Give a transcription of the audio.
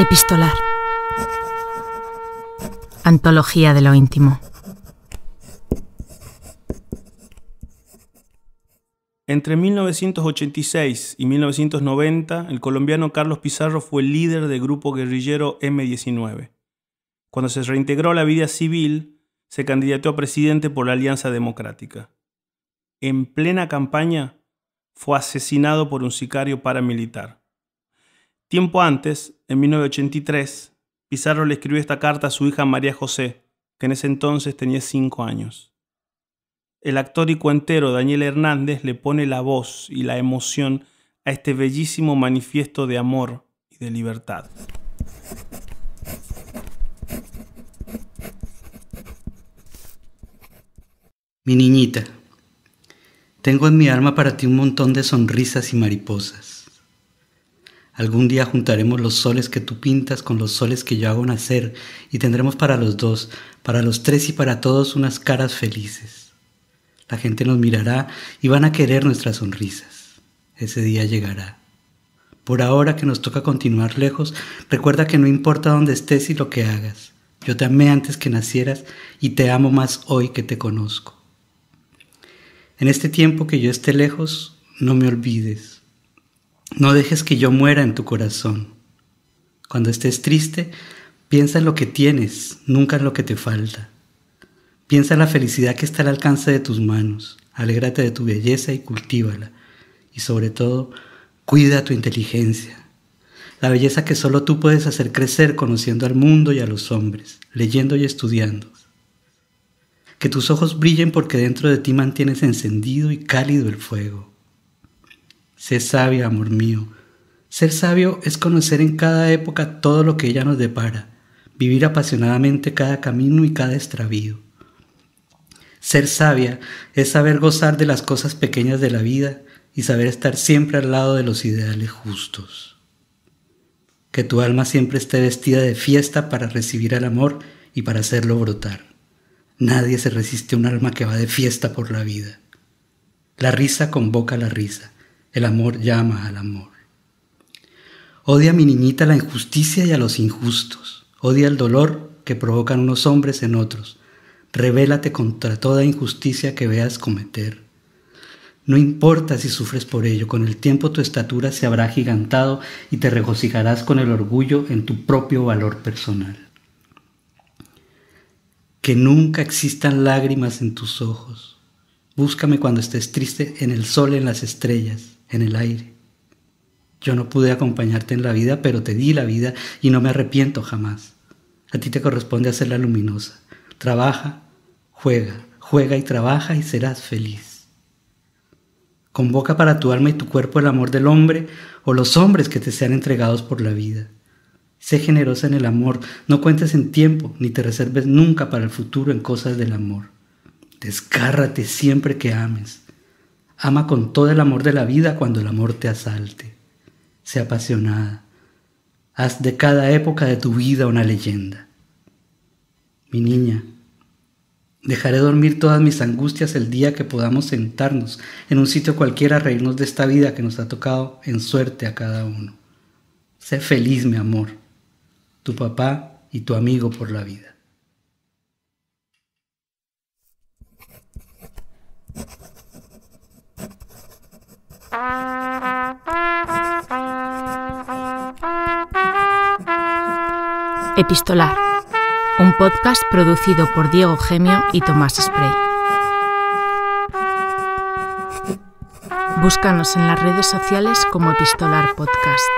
Epistolar. Antología de lo íntimo. Entre 1986 y 1990, el colombiano Carlos Pizarro fue líder del grupo guerrillero M19. Cuando se reintegró a la vida civil, se candidató a presidente por la Alianza Democrática. En plena campaña, fue asesinado por un sicario paramilitar. Tiempo antes, en 1983, Pizarro le escribió esta carta a su hija María José, que en ese entonces tenía cinco años. El actor y cuentero Daniel Hernández le pone la voz y la emoción a este bellísimo manifiesto de amor y de libertad. Mi niñita, tengo en mi alma para ti un montón de sonrisas y mariposas Algún día juntaremos los soles que tú pintas con los soles que yo hago nacer y tendremos para los dos, para los tres y para todos unas caras felices. La gente nos mirará y van a querer nuestras sonrisas. Ese día llegará. Por ahora que nos toca continuar lejos, recuerda que no importa dónde estés y lo que hagas. Yo te amé antes que nacieras y te amo más hoy que te conozco. En este tiempo que yo esté lejos, no me olvides. No dejes que yo muera en tu corazón. Cuando estés triste, piensa en lo que tienes, nunca en lo que te falta. Piensa en la felicidad que está al alcance de tus manos. Alégrate de tu belleza y cultívala. Y sobre todo, cuida tu inteligencia. La belleza que solo tú puedes hacer crecer conociendo al mundo y a los hombres, leyendo y estudiando. Que tus ojos brillen porque dentro de ti mantienes encendido y cálido el fuego. Sé sabia, amor mío. Ser sabio es conocer en cada época todo lo que ella nos depara, vivir apasionadamente cada camino y cada extravío. Ser sabia es saber gozar de las cosas pequeñas de la vida y saber estar siempre al lado de los ideales justos. Que tu alma siempre esté vestida de fiesta para recibir al amor y para hacerlo brotar. Nadie se resiste a un alma que va de fiesta por la vida. La risa convoca la risa. El amor llama al amor. Odia mi niñita la injusticia y a los injustos. Odia el dolor que provocan unos hombres en otros. Revélate contra toda injusticia que veas cometer. No importa si sufres por ello, con el tiempo tu estatura se habrá gigantado y te regocijarás con el orgullo en tu propio valor personal. Que nunca existan lágrimas en tus ojos. Búscame cuando estés triste en el sol, en las estrellas, en el aire. Yo no pude acompañarte en la vida, pero te di la vida y no me arrepiento jamás. A ti te corresponde hacerla luminosa. Trabaja, juega, juega y trabaja y serás feliz. Convoca para tu alma y tu cuerpo el amor del hombre o los hombres que te sean entregados por la vida. Sé generosa en el amor, no cuentes en tiempo, ni te reserves nunca para el futuro en cosas del amor. Descárrate siempre que ames. Ama con todo el amor de la vida cuando el amor te asalte. Sé apasionada. Haz de cada época de tu vida una leyenda. Mi niña, dejaré dormir todas mis angustias el día que podamos sentarnos en un sitio cualquiera a reírnos de esta vida que nos ha tocado en suerte a cada uno. Sé feliz, mi amor, tu papá y tu amigo por la vida. Epistolar, un podcast producido por Diego Gemio y Tomás Spray. Búscanos en las redes sociales como Epistolar Podcast.